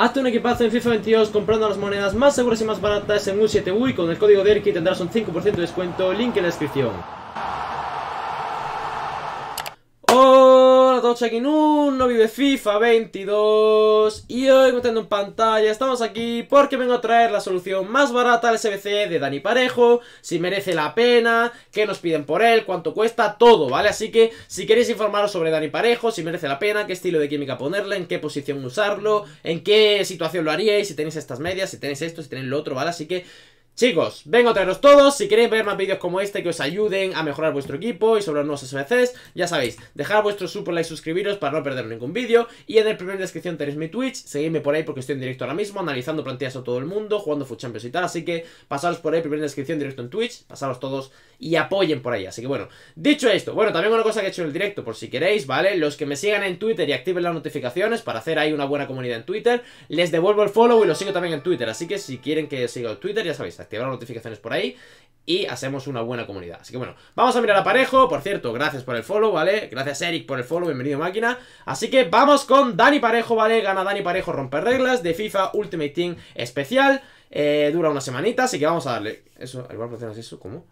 Hazte un equipazo en FIFA 22 comprando las monedas más seguras y más baratas en un 7 u y con el código Erki tendrás un 5% de descuento, link en la descripción. Hola a todos, un no vive FIFA 22 Y hoy, metiendo en pantalla, estamos aquí porque vengo a traer la solución más barata al SBC de Dani Parejo Si merece la pena, que nos piden por él, cuánto cuesta, todo, ¿vale? Así que, si queréis informaros sobre Dani Parejo, si merece la pena, qué estilo de química ponerle, en qué posición usarlo En qué situación lo haríais, si tenéis estas medias, si tenéis esto, si tenéis lo otro, ¿vale? Así que... Chicos, vengo a traeros todos, si queréis ver más vídeos como este que os ayuden a mejorar vuestro equipo y sobre los nuevos SBCs, ya sabéis, dejad vuestro super like, suscribiros para no perder ningún vídeo y en el primer descripción tenéis mi Twitch, seguidme por ahí porque estoy en directo ahora mismo, analizando plantillas a todo el mundo, jugando FUT Champions y tal, así que pasaros por ahí, primer descripción directo en Twitch, pasaros todos y apoyen por ahí, así que bueno, dicho esto, bueno, también una cosa que he hecho en el directo, por si queréis, ¿vale? Los que me sigan en Twitter y activen las notificaciones para hacer ahí una buena comunidad en Twitter, les devuelvo el follow y lo sigo también en Twitter, así que si quieren que siga en Twitter, ya sabéis, activar las notificaciones por ahí y hacemos una buena comunidad. Así que bueno, vamos a mirar a Parejo. Por cierto, gracias por el follow, ¿vale? Gracias Eric por el follow, bienvenido máquina. Así que vamos con Dani Parejo, ¿vale? Gana Dani Parejo romper reglas de FIFA Ultimate Team especial. Eh, dura una semanita, así que vamos a darle... Eso, igual funciona eso, ¿cómo?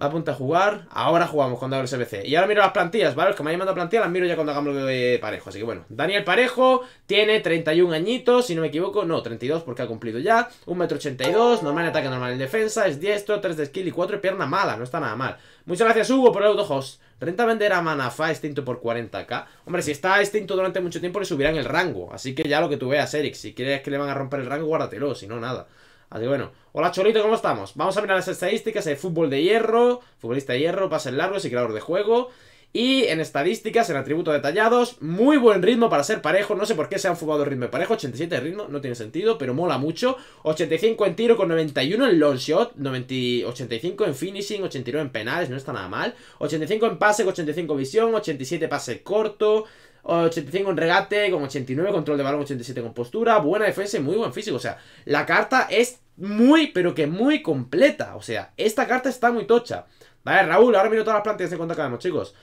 Va a a jugar. Ahora jugamos con SBC. Y ahora miro las plantillas, ¿vale? Los que me hayan mandado plantillas las miro ya cuando hagamos lo de Parejo. Así que bueno, Daniel Parejo tiene 31 añitos, si no me equivoco. No, 32 porque ha cumplido ya. 182 82, normal ataque, normal en defensa. Es diestro, 3 de skill y 4 de pierna mala. No está nada mal. Muchas gracias, Hugo, por el autohost. Renta vender a Manafa, extinto por 40k. Hombre, si está extinto durante mucho tiempo, le subirán el rango. Así que ya lo que tú veas, Eric. Si quieres que le van a romper el rango, guárdatelo. Si no, nada. Así que bueno, hola Cholito, ¿cómo estamos? Vamos a mirar las estadísticas de fútbol de hierro, futbolista de hierro, pases largos y creador de juego. Y en estadísticas, en atributos detallados, muy buen ritmo para ser parejo. No sé por qué se han fumado el ritmo de parejo. 87 de ritmo, no tiene sentido, pero mola mucho. 85 en tiro con 91 en long shot. 90, 85 en finishing, 89 en penales, no está nada mal. 85 en pase, con 85 visión, 87 pase corto. 85 en regate, con 89 control de balón, 87 con postura, buena defensa y muy buen físico. O sea, la carta es muy, pero que muy completa. O sea, esta carta está muy tocha. Vale, Raúl, ahora miro todas las plantillas en cuanto acabemos, chicos.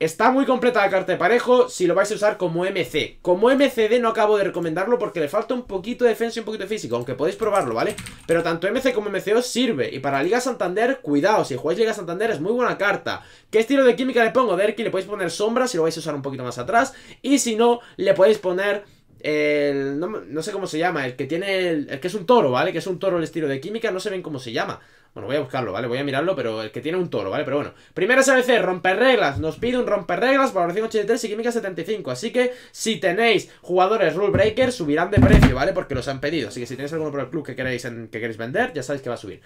Está muy completa la carta de parejo si lo vais a usar como MC. Como MCD no acabo de recomendarlo porque le falta un poquito de defensa y un poquito de físico, aunque podéis probarlo, ¿vale? Pero tanto MC como MCO sirve. Y para Liga Santander, cuidado, si jugáis Liga Santander es muy buena carta. ¿Qué estilo de química le pongo? De le podéis poner sombra si lo vais a usar un poquito más atrás. Y si no, le podéis poner el, no, sé cómo se llama, el que tiene. El, que es un toro, ¿vale? Que es un toro el estilo de química, no sé bien cómo se llama. Bueno, voy a buscarlo, ¿vale? Voy a mirarlo, pero el que tiene un toro, ¿vale? Pero bueno. Primero romper reglas Nos pide un romper reglas valoración 83 y química 75. Así que si tenéis jugadores rule breakers, subirán de precio, ¿vale? Porque los han pedido. Así que si tenéis alguno por el club que queréis, en, que queréis vender, ya sabéis que va a subir.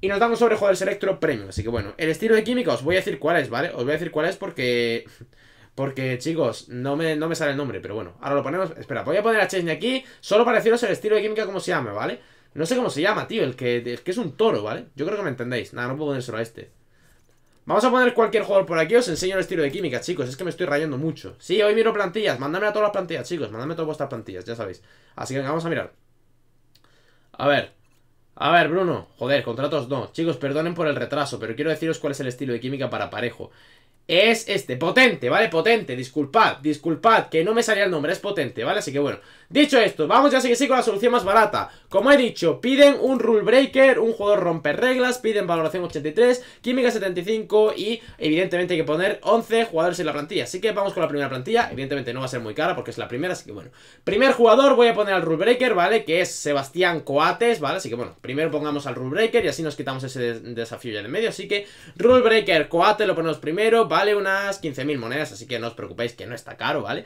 Y nos damos sobre jugadores electro premium. Así que bueno, el estilo de química os voy a decir cuál es, ¿vale? Os voy a decir cuál es porque. Porque, chicos, no me, no me sale el nombre, pero bueno, ahora lo ponemos. Espera, voy a poner a Chesney aquí, solo para deciros el estilo de química como se llama, ¿vale? No sé cómo se llama, tío, el que, que es un toro, ¿vale? Yo creo que me entendéis. Nada, no puedo ponérselo a este. Vamos a poner cualquier jugador por aquí, os enseño el estilo de química, chicos, es que me estoy rayando mucho. Sí, hoy miro plantillas, mándame a todas las plantillas, chicos, mándame todas vuestras plantillas, ya sabéis. Así que venga, vamos a mirar. A ver, a ver, Bruno, joder, contratos no. Chicos, perdonen por el retraso, pero quiero deciros cuál es el estilo de química para parejo es este, potente, ¿vale? Potente, disculpad, disculpad, que no me salía el nombre, es potente, ¿vale? Así que bueno, dicho esto, vamos ya sí que sí, con la solución más barata Como he dicho, piden un rule breaker, un jugador romper reglas, piden valoración 83, química 75 y evidentemente hay que poner 11 jugadores en la plantilla Así que vamos con la primera plantilla, evidentemente no va a ser muy cara porque es la primera, así que bueno Primer jugador voy a poner al rule breaker, ¿vale? Que es Sebastián Coates, ¿vale? Así que bueno, primero pongamos al rule breaker y así nos quitamos ese desafío ya de medio Así que rule breaker, Coates lo ponemos primero, vale unas 15.000 monedas, así que no os preocupéis que no está caro, ¿vale?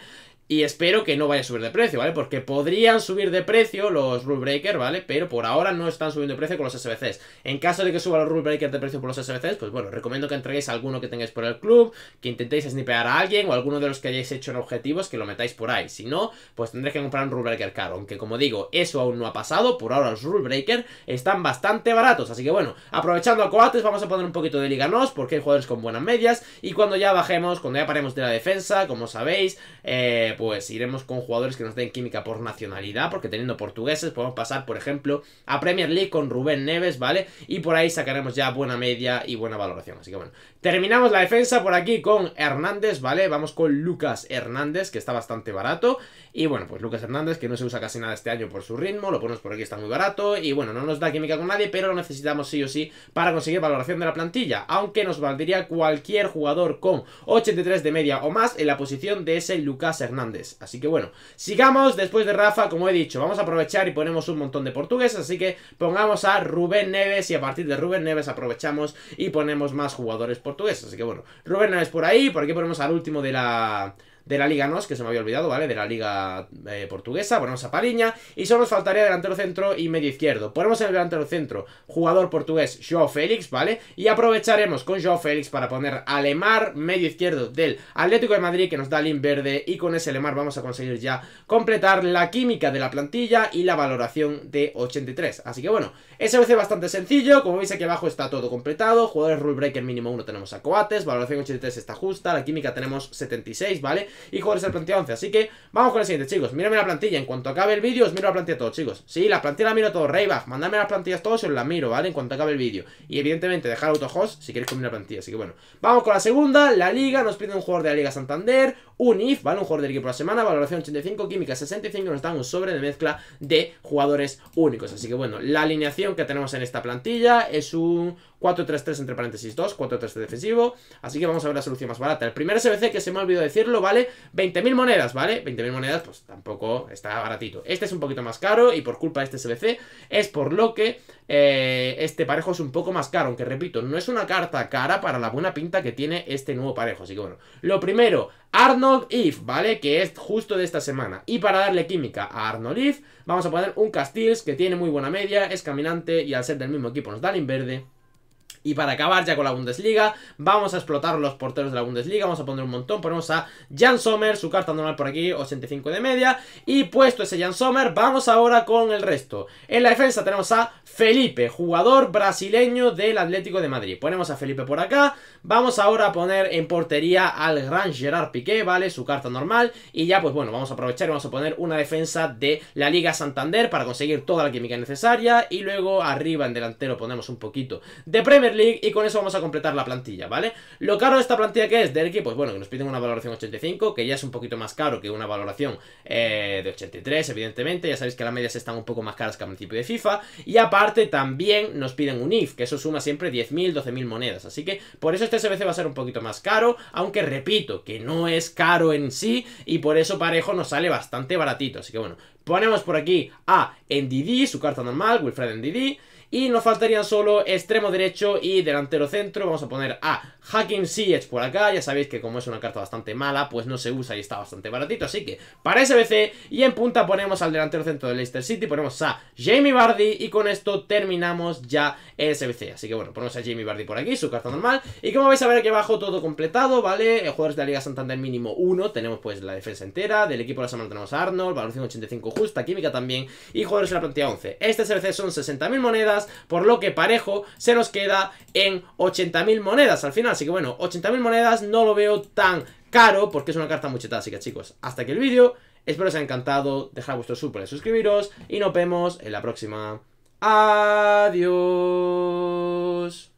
Y espero que no vaya a subir de precio, ¿vale? Porque podrían subir de precio los Rule Breaker, ¿vale? Pero por ahora no están subiendo de precio con los SBCs. En caso de que suba los Rule Breaker de precio por los SBCs, pues bueno, recomiendo que entreguéis alguno que tengáis por el club, que intentéis snipear a alguien o alguno de los que hayáis hecho en objetivos, que lo metáis por ahí. Si no, pues tendréis que comprar un Rule Breaker caro. Aunque como digo, eso aún no ha pasado. Por ahora los Rule Breaker están bastante baratos. Así que bueno, aprovechando a Coates, vamos a poner un poquito de Liga NOS, porque hay jugadores con buenas medias. Y cuando ya bajemos, cuando ya paremos de la defensa, como sabéis, eh pues iremos con jugadores que nos den química por nacionalidad, porque teniendo portugueses podemos pasar, por ejemplo, a Premier League con Rubén Neves, ¿vale? Y por ahí sacaremos ya buena media y buena valoración. Así que bueno, terminamos la defensa por aquí con Hernández, ¿vale? Vamos con Lucas Hernández, que está bastante barato. Y bueno, pues Lucas Hernández, que no se usa casi nada este año por su ritmo, lo ponemos por aquí, está muy barato. Y bueno, no nos da química con nadie, pero lo necesitamos sí o sí para conseguir valoración de la plantilla. Aunque nos valdría cualquier jugador con 83 de media o más en la posición de ese Lucas Hernández. Así que bueno, sigamos después de Rafa, como he dicho, vamos a aprovechar y ponemos un montón de portugueses, así que pongamos a Rubén Neves y a partir de Rubén Neves aprovechamos y ponemos más jugadores portugueses. Así que bueno, Rubén Neves por ahí, por aquí ponemos al último de la de la Liga NOS, que se me había olvidado, ¿vale? De la Liga eh, Portuguesa, ponemos a Paliña. y solo nos faltaría delantero centro y medio izquierdo. Ponemos en el delantero centro jugador portugués Joao Félix, ¿vale? Y aprovecharemos con Joao Félix para poner a Lemar, medio izquierdo del Atlético de Madrid, que nos da Link Verde y con ese Lemar vamos a conseguir ya completar la química de la plantilla y la valoración de 83. Así que bueno, es bastante sencillo, como veis aquí abajo está todo completado, jugadores rule breaker mínimo uno tenemos a Coates, valoración 83 está justa, la química tenemos 76, ¿vale? y jugadores de plantilla 11. Así que vamos con el siguiente, chicos. Mírame la plantilla. En cuanto acabe el vídeo, os miro la plantilla todos, chicos. Sí, la plantilla la miro todo. Reyback, mandadme las plantillas todos y os las miro, ¿vale? En cuanto acabe el vídeo. Y evidentemente, dejar autohost si queréis comer la plantilla. Así que bueno, vamos con la segunda. La liga nos pide un jugador de la Liga Santander, un IF, ¿vale? Un jugador de equipo por la semana, valoración 85, química 65. Nos dan un sobre de mezcla de jugadores únicos. Así que bueno, la alineación que tenemos en esta plantilla es un 4-3-3 entre paréntesis 2, 4-3-3 defensivo. Así que vamos a ver la solución más barata. El primer SBC que se me ha olvidado decirlo, ¿vale? 20.000 monedas, ¿vale? 20.000 monedas, pues tampoco está baratito. Este es un poquito más caro y por culpa de este SBC es por lo que eh, este parejo es un poco más caro. Aunque repito, no es una carta cara para la buena pinta que tiene este nuevo parejo. Así que bueno, lo primero, Arnold If, ¿vale? Que es justo de esta semana. Y para darle química a Arnold If, vamos a poner un Castils que tiene muy buena media, es caminante y al ser del mismo equipo nos da en verde. Y para acabar ya con la Bundesliga, vamos a explotar los porteros de la Bundesliga, vamos a poner un montón, ponemos a Jan Sommer, su carta normal por aquí, 85 de media, y puesto ese Jan Sommer, vamos ahora con el resto. En la defensa tenemos a Felipe, jugador brasileño del Atlético de Madrid. Ponemos a Felipe por acá, vamos ahora a poner en portería al gran Gerard Piqué, ¿vale? Su carta normal, y ya pues bueno, vamos a aprovechar y vamos a poner una defensa de la Liga Santander para conseguir toda la química necesaria, y luego arriba en delantero ponemos un poquito de Premier y con eso vamos a completar la plantilla, ¿vale? Lo caro de esta plantilla que es del pues bueno, que nos piden una valoración 85, que ya es un poquito más caro que una valoración eh, de 83, evidentemente, ya sabéis que las medias están un poco más caras que al principio de FIFA, y aparte también nos piden un IF, que eso suma siempre 10.000, 12.000 monedas, así que por eso este SBC va a ser un poquito más caro, aunque repito, que no es caro en sí, y por eso parejo nos sale bastante baratito, así que bueno, Ponemos por aquí a NDD su carta normal, Wilfred NDD Y nos faltarían solo extremo derecho y delantero centro. Vamos a poner a Hacking Siege por acá. Ya sabéis que como es una carta bastante mala, pues no se usa y está bastante baratito. Así que para SBC y en punta ponemos al delantero centro de Leicester City. Ponemos a Jamie Bardi y con esto terminamos ya SBC. Así que bueno, ponemos a Jamie Bardi por aquí, su carta normal. Y como vais a ver aquí abajo, todo completado, ¿vale? Jugadores de la Liga Santander mínimo 1. Tenemos pues la defensa entera. Del equipo de la semana tenemos a Arnold, valoración 85 gusta química también, y jugadores en la plantilla 11. Este CRC son 60.000 monedas, por lo que Parejo se nos queda en 80.000 monedas al final. Así que bueno, 80.000 monedas no lo veo tan caro porque es una carta muy Así que chicos, hasta aquí el vídeo. Espero os haya encantado. dejar vuestro super, suscribiros y nos vemos en la próxima. Adiós.